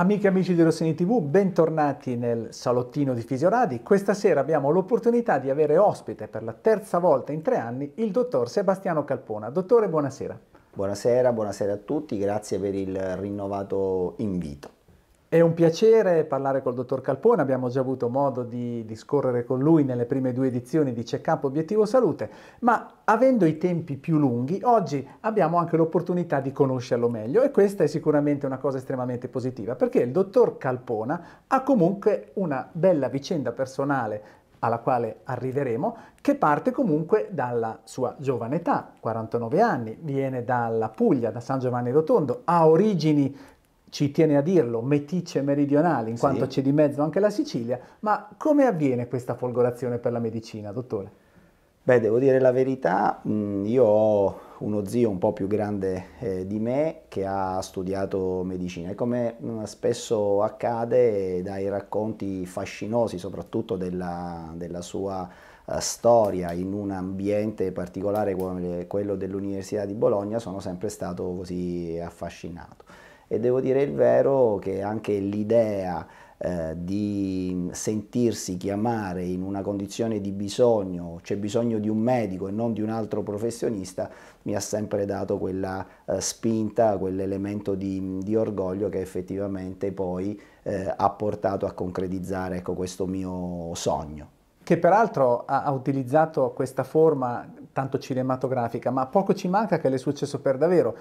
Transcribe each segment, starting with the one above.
Amiche e amici di Rossini TV, bentornati nel salottino di Fisioradi. Questa sera abbiamo l'opportunità di avere ospite per la terza volta in tre anni il dottor Sebastiano Calpona. Dottore, buonasera. Buonasera, buonasera a tutti, grazie per il rinnovato invito. È un piacere parlare col dottor Calpone, abbiamo già avuto modo di discorrere con lui nelle prime due edizioni di Check Up Obiettivo Salute, ma avendo i tempi più lunghi, oggi abbiamo anche l'opportunità di conoscerlo meglio e questa è sicuramente una cosa estremamente positiva, perché il dottor Calpona ha comunque una bella vicenda personale alla quale arriveremo, che parte comunque dalla sua giovane età, 49 anni, viene dalla Puglia, da San Giovanni Rotondo, ha origini ci tiene a dirlo, meticce meridionali, in quanto c'è di mezzo anche la Sicilia, ma come avviene questa folgorazione per la medicina, dottore? Beh, devo dire la verità, mm, io ho uno zio un po' più grande eh, di me che ha studiato medicina e come mm, spesso accade dai racconti fascinosi soprattutto della, della sua uh, storia in un ambiente particolare come quello dell'Università di Bologna sono sempre stato così affascinato e devo dire il vero che anche l'idea eh, di sentirsi chiamare in una condizione di bisogno, c'è bisogno di un medico e non di un altro professionista, mi ha sempre dato quella eh, spinta, quell'elemento di, di, orgoglio che effettivamente poi eh, ha portato a concretizzare ecco, questo mio sogno. Che peraltro ha, ha utilizzato questa forma tanto cinematografica, ma poco ci manca che le è successo per davvero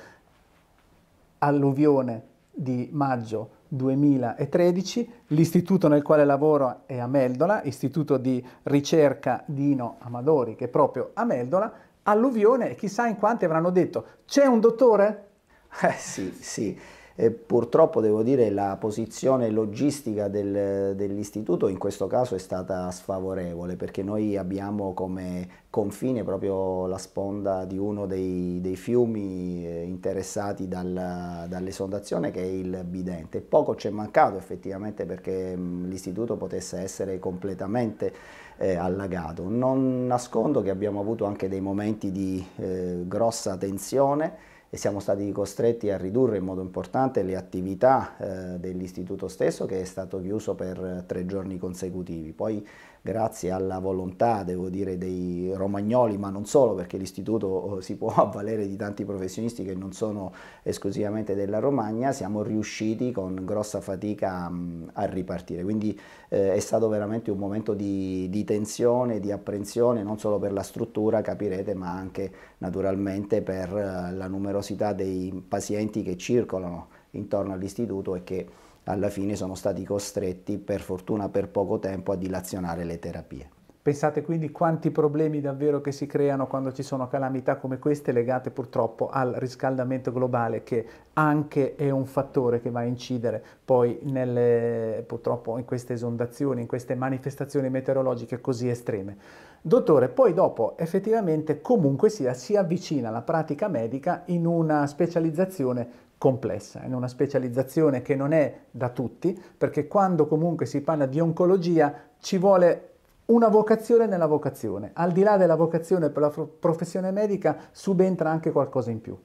alluvione di maggio 2013, l'istituto nel quale lavoro è a Meldola, istituto di ricerca Dino Amadori, che è proprio a Meldola, alluvione, chissà in quanti avranno detto, c'è un dottore? Eh, sì, sì. E purtroppo devo dire la posizione logistica del, dell'istituto in questo caso è stata sfavorevole perché noi abbiamo come confine proprio la sponda di uno dei, dei fiumi eh, interessati dal, dall'esondazione che è il Bidente. Poco ci è mancato effettivamente perché l'istituto potesse essere completamente eh, allagato. Non nascondo che abbiamo avuto anche dei momenti di eh, grossa tensione e siamo stati costretti a ridurre in modo importante le attività eh, dell'istituto stesso che è stato chiuso per tre giorni consecutivi. Poi grazie alla volontà, devo dire, dei romagnoli, ma non solo, perché l'istituto oh, si può avvalere di tanti professionisti che non sono esclusivamente della Romagna, siamo riusciti con grossa fatica mm, a ripartire. Quindi eh, è stato veramente un momento di, di, tensione, di apprensione, non solo per la struttura, capirete, ma anche naturalmente per eh, la numerosità numerosità dei pazienti che circolano intorno all'istituto e che alla fine sono stati costretti, per fortuna per poco tempo, a dilazionare le terapie. Pensate quindi quanti problemi davvero che si creano quando ci sono calamità come queste legate purtroppo al riscaldamento globale che anche è un fattore che va a incidere poi nelle, purtroppo in queste esondazioni, in queste manifestazioni meteorologiche così estreme. Dottore, poi dopo effettivamente comunque sia si avvicina la pratica medica in una specializzazione complessa, in una specializzazione che non è da tutti, perché quando comunque si parla di oncologia ci vuole una vocazione nella vocazione. Al di là della vocazione per la professione medica subentra anche qualcosa in più.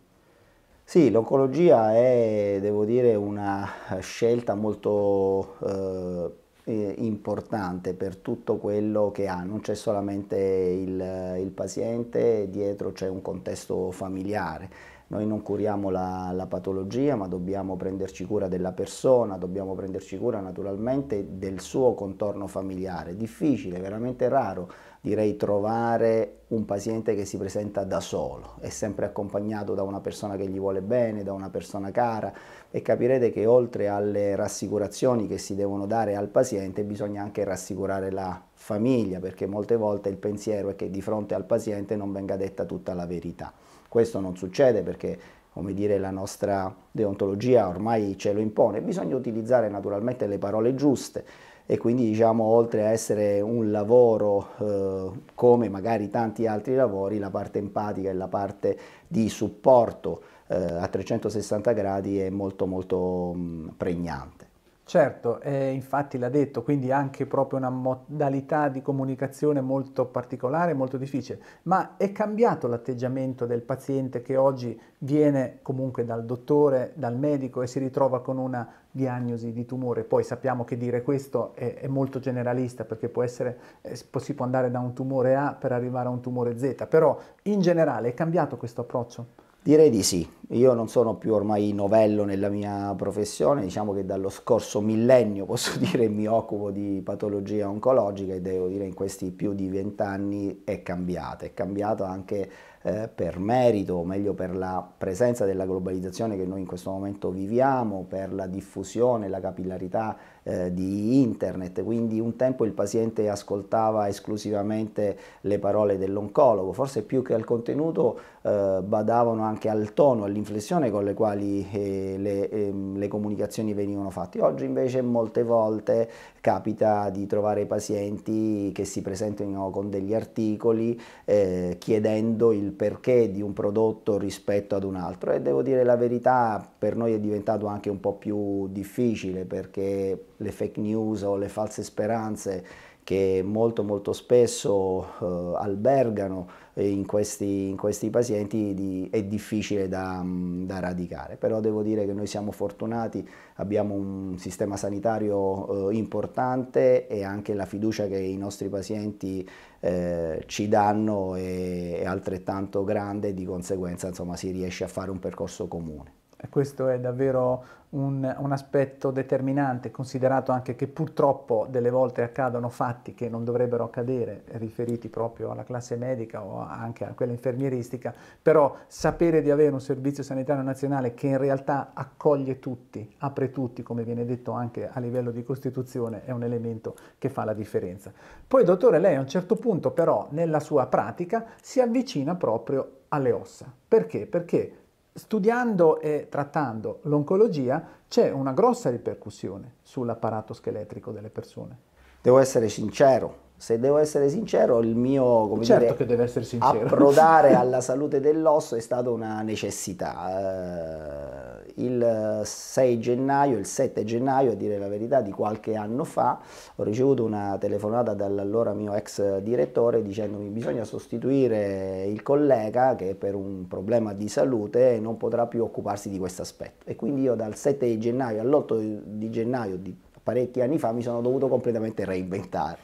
Sì, l'oncologia è, devo dire, una scelta molto eh, eh, importante per tutto quello che ha. Non c'è solamente il, il paziente, dietro c'è un contesto familiare noi non curiamo la, la, patologia, ma dobbiamo prenderci cura della persona, dobbiamo prenderci cura naturalmente del suo contorno familiare. Difficile, veramente raro direi trovare un paziente che si presenta da solo, è sempre accompagnato da una persona che gli vuole bene, da una persona cara e capirete che oltre alle rassicurazioni che si devono dare al paziente bisogna anche rassicurare la famiglia perché molte volte il pensiero è che di fronte al paziente non venga detta tutta la verità. Questo non succede perché come dire, la nostra deontologia ormai ce lo impone, bisogna utilizzare naturalmente le parole giuste, e quindi diciamo oltre a essere un lavoro eh, come magari tanti altri lavori la parte empatica e la parte di supporto eh, a 360 gradi è molto molto mh, mm, pregnante. Certo, eh, infatti l'ha detto, quindi anche proprio una modalità di comunicazione molto particolare, molto difficile, ma è cambiato l'atteggiamento del paziente che oggi viene comunque dal dottore, dal medico e si ritrova con una diagnosi di tumore. Poi sappiamo che dire questo è, è molto generalista perché può essere, eh, si può andare da un tumore A per arrivare a un tumore Z, però in generale è cambiato questo approccio? Direi di sì, io non sono più ormai novello nella mia professione, diciamo che dallo scorso millennio posso dire mi occupo di patologia oncologica e devo dire in questi più di vent'anni è cambiata, è cambiata anche eh, per merito, o meglio per la presenza della globalizzazione che noi in questo momento viviamo, per la diffusione, la capillarità eh, di internet, quindi un tempo il paziente ascoltava esclusivamente le parole dell'oncologo, forse più che al contenuto eh, badavano anche al tono, all'inflessione con le quali eh, le, ehm, le, comunicazioni venivano fatte. Oggi invece molte volte capita di trovare pazienti che si presentano con degli articoli eh, chiedendo il perché di un prodotto rispetto ad un altro e devo dire la verità per noi è diventato anche un po' più difficile perché le fake news o le false speranze che molto molto spesso eh, albergano in questi, in questi pazienti di, è difficile da, mm, da, radicare, però devo dire che noi siamo fortunati, abbiamo un sistema sanitario eh, importante e anche la fiducia che i nostri pazienti eh, ci danno è, è altrettanto grande e di conseguenza insomma, si riesce a fare un percorso comune. Questo è davvero un, un, aspetto determinante, considerato anche che purtroppo delle volte accadono fatti che non dovrebbero accadere, riferiti proprio alla classe medica o anche a quella infermieristica, però sapere di avere un servizio sanitario nazionale che in realtà accoglie tutti, apre tutti, come viene detto anche a livello di Costituzione, è un elemento che fa la differenza. Poi, dottore, lei a un certo punto però nella sua pratica si avvicina proprio alle ossa. Perché? Perché Studiando e trattando l'oncologia c'è una grossa ripercussione sull'apparato scheletrico delle persone. Devo essere sincero, se devo essere sincero, il mio come certo dire, approdare alla salute dell'osso è stata una necessità. Eh, il 6 eh, gennaio, il 7 gennaio a dire la verità di qualche anno fa, ho ricevuto una telefonata dall'allora mio ex direttore dicendomi bisogna sostituire il collega che per un problema di salute non potrà più occuparsi di questo aspetto. E quindi io dal 7 gennaio all'8 di gennaio di parecchi anni fa mi sono dovuto completamente reinventare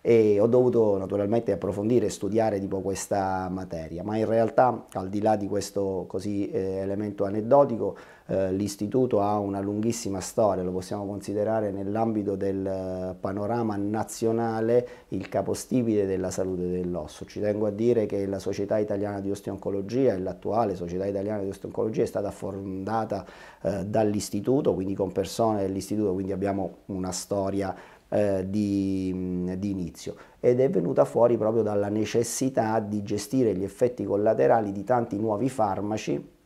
e ho dovuto naturalmente approfondire e studiare tipo questa materia, ma in realtà al di là di questo così eh, elemento aneddotico eh, l'istituto ha una lunghissima storia, lo possiamo considerare nell'ambito del eh, panorama nazionale il capostipite della salute dell'osso. Ci tengo a dire che la Società Italiana di Osteoncologia l'attuale Società Italiana di Osteoncologia è stata fondata eh, dall'istituto, quindi con persone dell'istituto, quindi abbiamo una storia eh, di, di, inizio ed è venuta fuori proprio dalla necessità di gestire gli effetti collaterali di tanti nuovi farmaci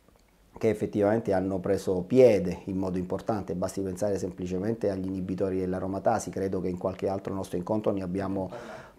che effettivamente hanno preso piede in modo importante, basti pensare semplicemente agli inibitori dell'aromatasi, credo che in qualche altro nostro incontro ne abbiamo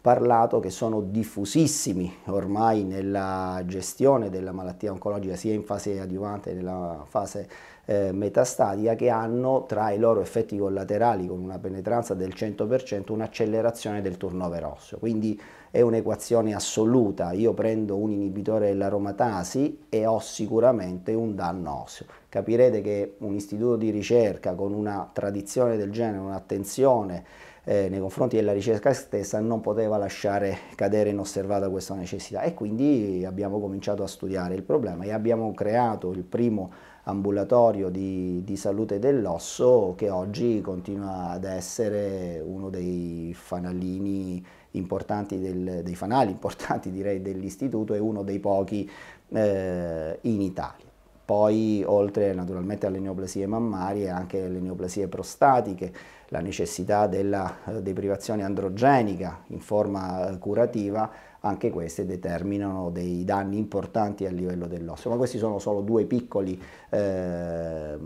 parlato, che sono diffusissimi ormai nella gestione della malattia oncologica sia in fase adiuvante che nella fase eh, metastatica, che hanno tra i loro effetti collaterali con una penetranza del 100% un'accelerazione del turnover osseo. Quindi è un'equazione assoluta, io prendo un inibitore dell'aromatasi e ho sicuramente un danno osseo. Capirete che un istituto di ricerca con una tradizione del genere, un'attenzione eh, nei confronti della ricerca stessa non poteva lasciare cadere inosservata questa necessità e quindi abbiamo cominciato a studiare il problema e abbiamo creato il primo ambulatorio di, di salute dell'osso che oggi continua ad essere uno dei fanalini importanti del, dei fanali, importanti direi dell'istituto, è uno dei pochi eh, in Italia. Poi oltre naturalmente alle neoplasie mammarie anche le neoplasie prostatiche, la necessità della eh, deprivazione androgenica in forma eh, curativa, anche queste determinano dei danni importanti a livello dell'osso. Ma questi sono solo due piccoli eh,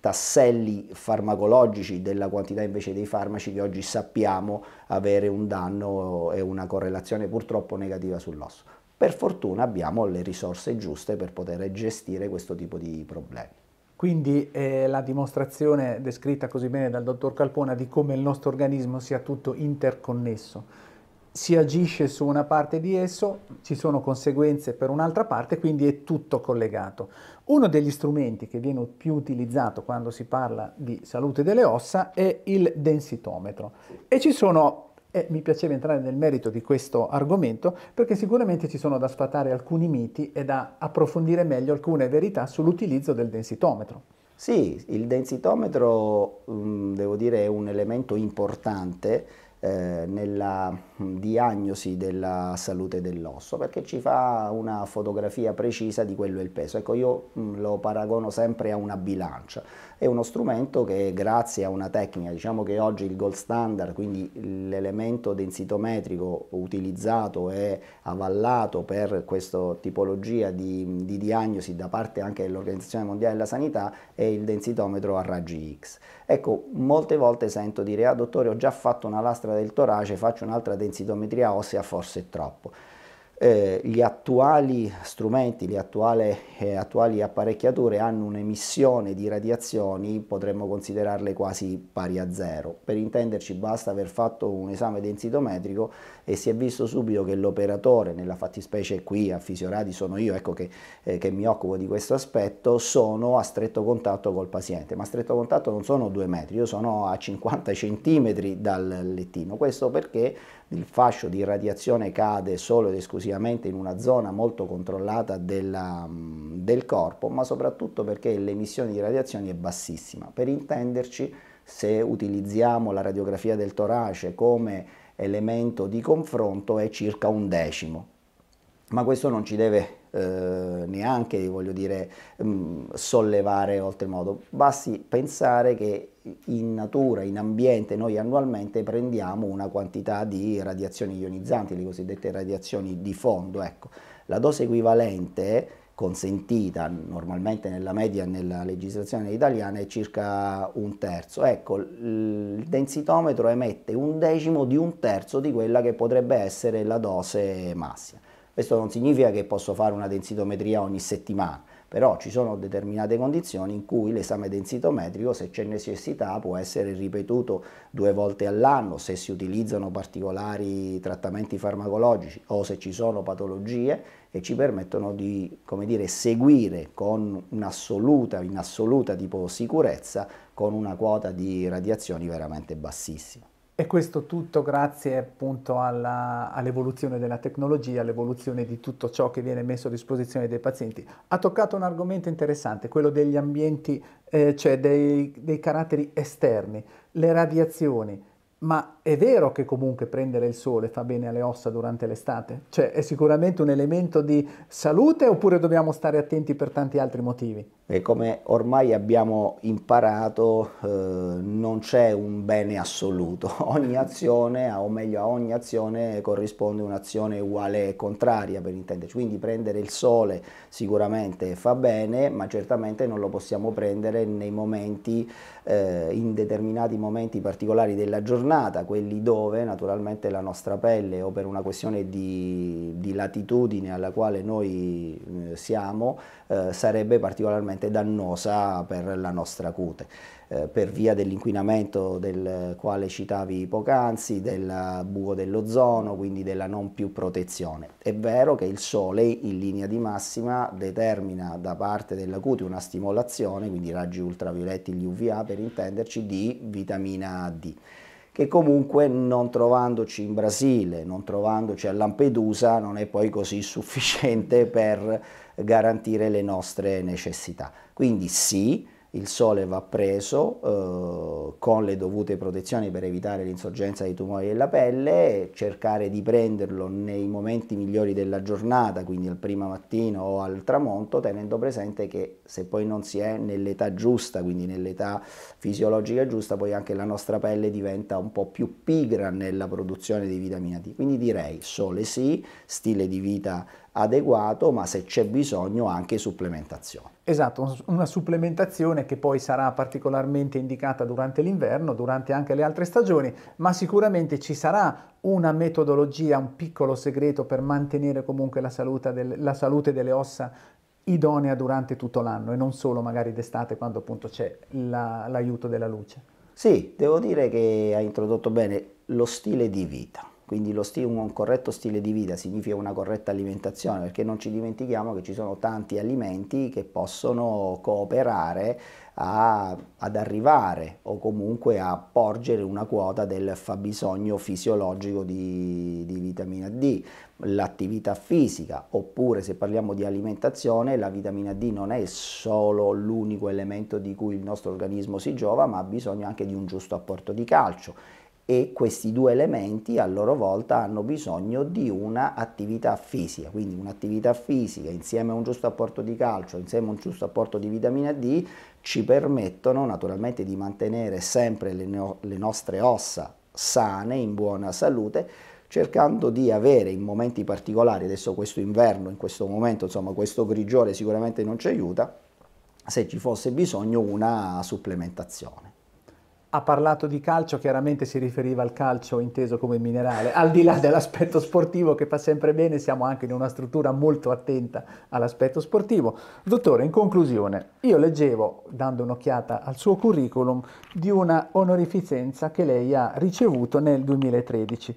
tasselli farmacologici della quantità invece dei farmaci che oggi sappiamo avere un danno e una correlazione purtroppo negativa sull'osso. Per fortuna abbiamo le risorse giuste per poter gestire questo tipo di problemi. Quindi eh, la dimostrazione descritta così bene dal dottor Calpona di come il nostro organismo sia tutto interconnesso si agisce su una parte di esso, ci sono conseguenze per un'altra parte, quindi è tutto collegato. Uno degli strumenti che viene più utilizzato quando si parla di salute delle ossa è il densitometro e ci sono e mi piaceva entrare nel merito di questo argomento perché sicuramente ci sono da sfatare alcuni miti e da approfondire meglio alcune verità sull'utilizzo del densitometro. Sì, il densitometro mm, devo dire è un elemento importante eh, nella mm, diagnosi della salute dell'osso perché ci fa una fotografia precisa di quello è il peso. Ecco, io mm, lo paragono sempre a una bilancia. È uno strumento che grazie a una tecnica, diciamo che oggi il gold standard, quindi l'elemento densitometrico utilizzato e avallato per questa tipologia di, di diagnosi da parte anche dell'Organizzazione Mondiale della Sanità è il densitometro a raggi X. Ecco, molte volte sento dire, ah dottore ho già fatto una lastra del torace faccio un'altra densitometria ossea forse è troppo eh, gli attuali strumenti, le attuali, eh, attuali apparecchiature hanno un'emissione di radiazioni, potremmo considerarle quasi pari a zero. Per intenderci basta aver fatto un esame densitometrico e si è visto subito che l'operatore, nella fattispecie qui a Fisioradi sono io, ecco che, eh, che mi occupo di questo aspetto, sono a stretto contatto col paziente, ma a stretto contatto non sono due metri, io sono a 50 centimetri dal lettino, questo perché il fascio di radiazione cade solo ed esclusivamente in una zona molto controllata della, mm, del corpo, ma soprattutto perché l'emissione di radiazioni è bassissima. Per intenderci, se utilizziamo la radiografia del torace come elemento di confronto, è circa un decimo ma questo non ci deve eh, neanche, voglio dire, mh, mm, sollevare oltremodo. Basti pensare che in natura, in ambiente, noi annualmente prendiamo una quantità di radiazioni ionizzanti, le cosiddette radiazioni di fondo. Ecco. La dose equivalente consentita normalmente nella media nella legislazione italiana è circa un terzo. Ecco, il densitometro emette un decimo di un terzo di quella che potrebbe essere la dose massima. Questo non significa che posso fare una densitometria ogni settimana, però ci sono determinate condizioni in cui l'esame densitometrico, se c'è necessità, può essere ripetuto due volte all'anno, se si utilizzano particolari trattamenti farmacologici o se ci sono patologie che ci permettono di dire, seguire con un'assoluta, in assoluta tipo sicurezza, con una quota di radiazioni veramente bassissima. E questo tutto grazie appunto alla, all'evoluzione della tecnologia, all'evoluzione di tutto ciò che viene messo a disposizione dei pazienti. Ha toccato un argomento interessante, quello degli ambienti, eh, cioè dei, dei caratteri esterni, le radiazioni. Ma è vero che comunque prendere il sole fa bene alle ossa durante l'estate? Cioè è sicuramente un elemento di salute oppure dobbiamo stare attenti per tanti altri motivi? E come ormai abbiamo imparato eh, non c'è un bene assoluto, ogni azione, o meglio a ogni azione corrisponde un'azione uguale e contraria per intenderci, quindi prendere il sole sicuramente fa bene, ma certamente non lo possiamo prendere nei momenti, eh, in determinati momenti particolari della giornata giornata, quelli dove naturalmente la nostra pelle o per una questione di, di latitudine alla quale noi eh, siamo eh, sarebbe particolarmente dannosa per la nostra cute, eh, per via dell'inquinamento del quale citavi poc'anzi, del buco dell'ozono, quindi della non più protezione. È vero che il sole in linea di massima determina da parte della cute una stimolazione, quindi raggi ultravioletti, gli UVA per intenderci, di vitamina D che comunque non trovandoci in Brasile, non trovandoci a Lampedusa, non è poi così sufficiente per garantire le nostre necessità. Quindi sì, il sole va preso eh, con le dovute protezioni per evitare l'insorgenza di tumori della pelle, cercare di prenderlo nei momenti migliori della giornata, quindi al prima mattino o al tramonto, tenendo presente che se poi non si è nell'età giusta, quindi nell'età fisiologica giusta, poi anche la nostra pelle diventa un po' più pigra nella produzione di vitamina D. Quindi direi sole sì, stile di vita adeguato, ma se c'è bisogno anche supplementazione. Esatto, una supplementazione che poi sarà particolarmente indicata durante l'inverno, durante anche le altre stagioni, ma sicuramente ci sarà una metodologia, un piccolo segreto per mantenere comunque la salute delle, la salute delle ossa idonea durante tutto l'anno e non solo magari d'estate quando appunto c'è l'aiuto della luce. Sì, devo dire che ha introdotto bene lo stile di vita. Quindi sti- un corretto stile di vita significa una corretta alimentazione, perché non ci dimentichiamo che ci sono tanti alimenti che possono cooperare a, ad arrivare o comunque a porgere una quota del fabbisogno fisiologico di, di vitamina D. L'attività fisica, oppure se parliamo di alimentazione, la vitamina D non è solo l'unico elemento di cui il nostro organismo si giova, ma ha bisogno anche di un giusto apporto di calcio e questi due elementi a loro volta hanno bisogno di un'attività fisica, quindi un'attività fisica insieme a un giusto apporto di calcio, insieme a un giusto apporto di vitamina D ci permettono naturalmente di mantenere sempre le, no le nostre ossa sane, in buona salute, cercando di avere in momenti particolari, adesso questo inverno, in questo momento insomma questo grigiore sicuramente non ci aiuta, se ci fosse bisogno una supplementazione ha parlato di calcio, chiaramente si riferiva al calcio inteso come minerale, al di là dell'aspetto sportivo che fa sempre bene, siamo anche in una struttura molto attenta all'aspetto sportivo. Dottore, in conclusione, io leggevo, dando un'occhiata al suo curriculum, di una onorificenza che lei ha ricevuto nel 2013,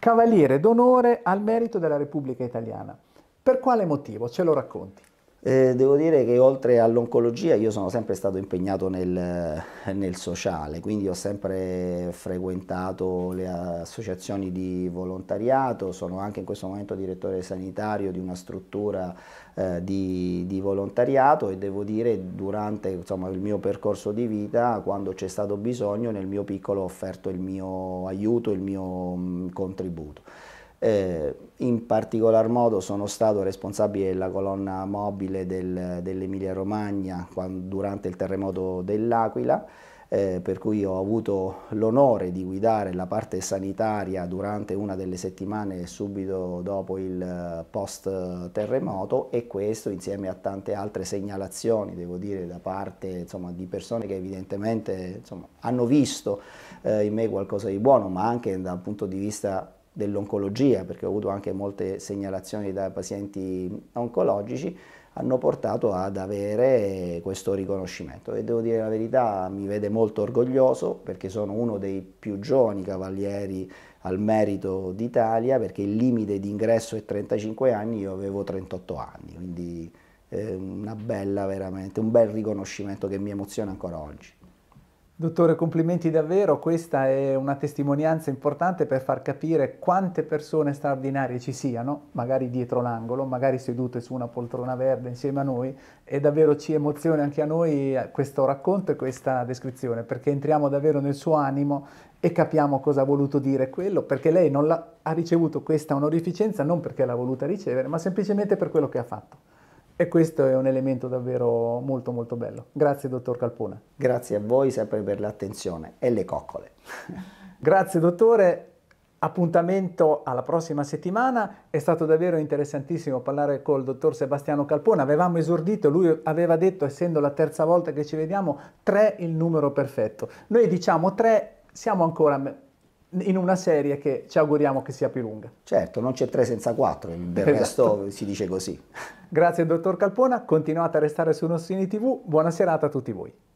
Cavaliere d'onore al merito della Repubblica Italiana. Per quale motivo? Ce lo racconti. Eh, devo dire che oltre all'oncologia io sono sempre stato impegnato nel, nel, sociale, quindi ho sempre frequentato le associazioni di volontariato, sono anche in questo momento direttore sanitario di una struttura eh, di, di, volontariato e devo dire durante insomma, il mio percorso di vita, quando c'è stato bisogno, nel mio piccolo ho offerto il mio aiuto, il mio mh, mm, contributo. Eh, in particolar modo sono stato responsabile della colonna mobile del, dell'Emilia Romagna quando, durante il terremoto dell'Aquila, eh, per cui ho avuto l'onore di guidare la parte sanitaria durante una delle settimane subito dopo il eh, post terremoto e questo insieme a tante altre segnalazioni, devo dire, da parte insomma, di persone che evidentemente insomma, hanno visto eh, in me qualcosa di buono, ma anche dal punto di vista dell'oncologia, perché ho avuto anche molte segnalazioni da pazienti oncologici, hanno portato ad avere questo riconoscimento e devo dire la verità mi vede molto orgoglioso perché sono uno dei più giovani cavalieri al merito d'Italia perché il limite d'ingresso è 35 anni, io avevo 38 anni, quindi è una bella veramente, un bel riconoscimento che mi emoziona ancora oggi. Dottore, complimenti davvero, questa è una testimonianza importante per far capire quante persone straordinarie ci siano, magari dietro l'angolo, magari sedute su una poltrona verde insieme a noi e davvero ci emoziona anche a noi eh, questo racconto e questa descrizione perché entriamo davvero nel suo animo e capiamo cosa ha voluto dire quello, perché lei non ha ricevuto questa onorificenza non perché l'ha voluta ricevere, ma semplicemente per quello che ha fatto. E questo è un elemento davvero molto molto bello. Grazie dottor Calpone. Grazie a voi sempre per l'attenzione e le coccole. Grazie dottore, appuntamento alla prossima settimana. È stato davvero interessantissimo parlare col dottor Sebastiano Calpone. Avevamo esordito, lui aveva detto, essendo la terza volta che ci vediamo, tre il numero perfetto. Noi diciamo tre, siamo ancora in una serie che ci auguriamo che sia più lunga. Certo, non c'è tre senza quattro, del esatto. resto si dice così. Grazie dottor Calpona, continuate a restare su Nossini TV, buona serata a tutti voi.